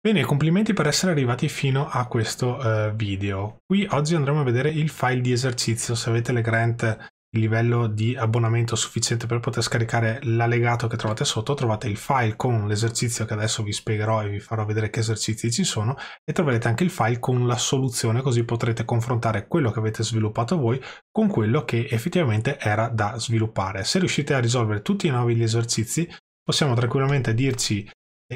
Bene, complimenti per essere arrivati fino a questo uh, video. Qui oggi andremo a vedere il file di esercizio, se avete le grant il livello di abbonamento sufficiente per poter scaricare l'allegato che trovate sotto, trovate il file con l'esercizio che adesso vi spiegherò e vi farò vedere che esercizi ci sono e troverete anche il file con la soluzione così potrete confrontare quello che avete sviluppato voi con quello che effettivamente era da sviluppare. Se riuscite a risolvere tutti i nove gli esercizi possiamo tranquillamente dirci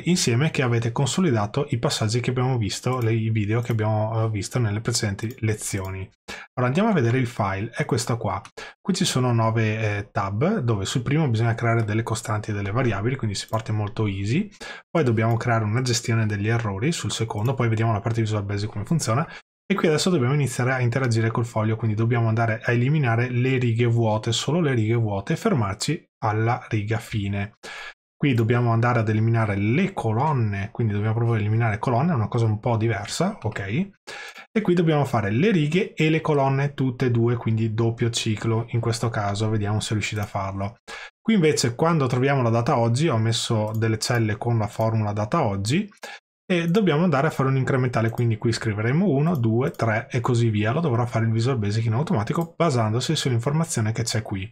insieme che avete consolidato i passaggi che abbiamo visto, le, i video che abbiamo eh, visto nelle precedenti lezioni. Ora andiamo a vedere il file, è questo qua. Qui ci sono nove eh, tab dove sul primo bisogna creare delle costanti e delle variabili, quindi si parte molto easy. Poi dobbiamo creare una gestione degli errori sul secondo, poi vediamo la parte di Visual Basic come funziona. E qui adesso dobbiamo iniziare a interagire col foglio, quindi dobbiamo andare a eliminare le righe vuote, solo le righe vuote e fermarci alla riga fine. Qui dobbiamo andare ad eliminare le colonne, quindi dobbiamo proprio eliminare colonne, è una cosa un po' diversa, ok? E qui dobbiamo fare le righe e le colonne tutte e due, quindi doppio ciclo in questo caso, vediamo se riuscite a farlo. Qui invece quando troviamo la data oggi, ho messo delle celle con la formula data oggi, e dobbiamo andare a fare un incrementale, quindi qui scriveremo 1, 2, 3 e così via, lo dovrà fare il Visual Basic in automatico basandosi sull'informazione che c'è qui.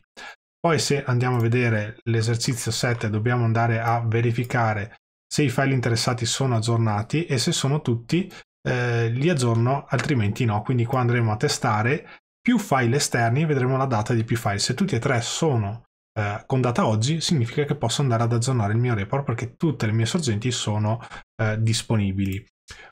Poi se andiamo a vedere l'esercizio 7 dobbiamo andare a verificare se i file interessati sono aggiornati e se sono tutti eh, li aggiorno altrimenti no. Quindi qua andremo a testare più file esterni e vedremo la data di più file. Se tutti e tre sono eh, con data oggi significa che posso andare ad aggiornare il mio report perché tutte le mie sorgenti sono eh, disponibili.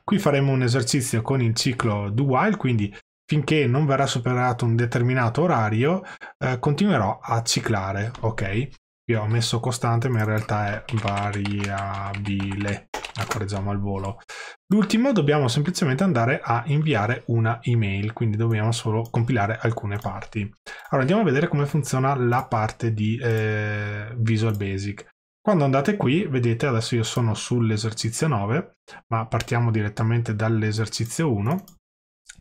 Qui faremo un esercizio con il ciclo do while, quindi finché non verrà superato un determinato orario, eh, continuerò a ciclare, ok? Io ho messo costante, ma in realtà è variabile. La correggiamo al volo. L'ultimo dobbiamo semplicemente andare a inviare una email, quindi dobbiamo solo compilare alcune parti. Allora andiamo a vedere come funziona la parte di eh, Visual Basic. Quando andate qui, vedete adesso io sono sull'esercizio 9, ma partiamo direttamente dall'esercizio 1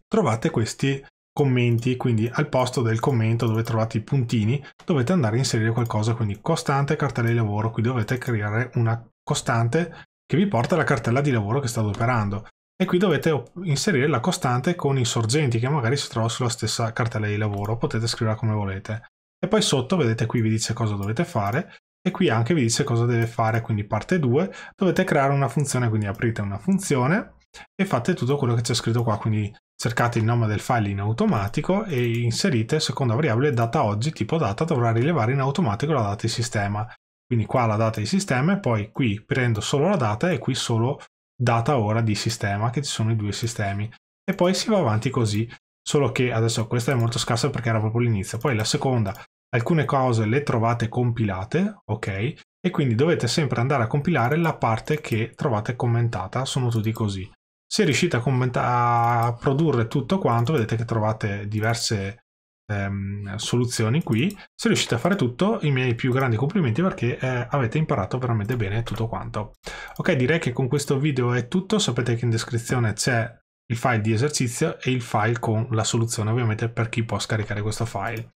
trovate questi commenti, quindi al posto del commento dove trovate i puntini dovete andare a inserire qualcosa, quindi costante cartella di lavoro, qui dovete creare una costante che vi porta alla cartella di lavoro che state operando e qui dovete inserire la costante con i sorgenti che magari si trova sulla stessa cartella di lavoro, potete scriverla come volete. E poi sotto vedete qui vi dice cosa dovete fare e qui anche vi dice cosa deve fare, quindi parte 2, dovete creare una funzione, quindi aprite una funzione e fate tutto quello che c'è scritto qua, quindi Cercate il nome del file in automatico e inserite seconda variabile data oggi tipo data dovrà rilevare in automatico la data di sistema. Quindi qua la data di sistema e poi qui prendo solo la data e qui solo data ora di sistema che ci sono i due sistemi. E poi si va avanti così. Solo che adesso questa è molto scarsa perché era proprio l'inizio. Poi la seconda, alcune cose le trovate compilate, ok? E quindi dovete sempre andare a compilare la parte che trovate commentata, sono tutti così. Se riuscite a, commenta- a produrre tutto quanto, vedete che trovate diverse ehm, soluzioni qui. Se riuscite a fare tutto, i miei più grandi complimenti perché eh, avete imparato veramente bene tutto quanto. Ok, direi che con questo video è tutto. Sapete che in descrizione c'è il file di esercizio e il file con la soluzione ovviamente per chi può scaricare questo file.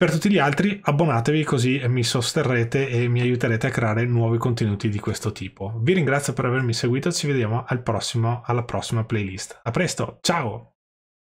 Per tutti gli altri abbonatevi così mi sosterrete e mi aiuterete a creare nuovi contenuti di questo tipo. Vi ringrazio per avermi seguito, ci vediamo al prossimo, alla prossima playlist. A presto, ciao!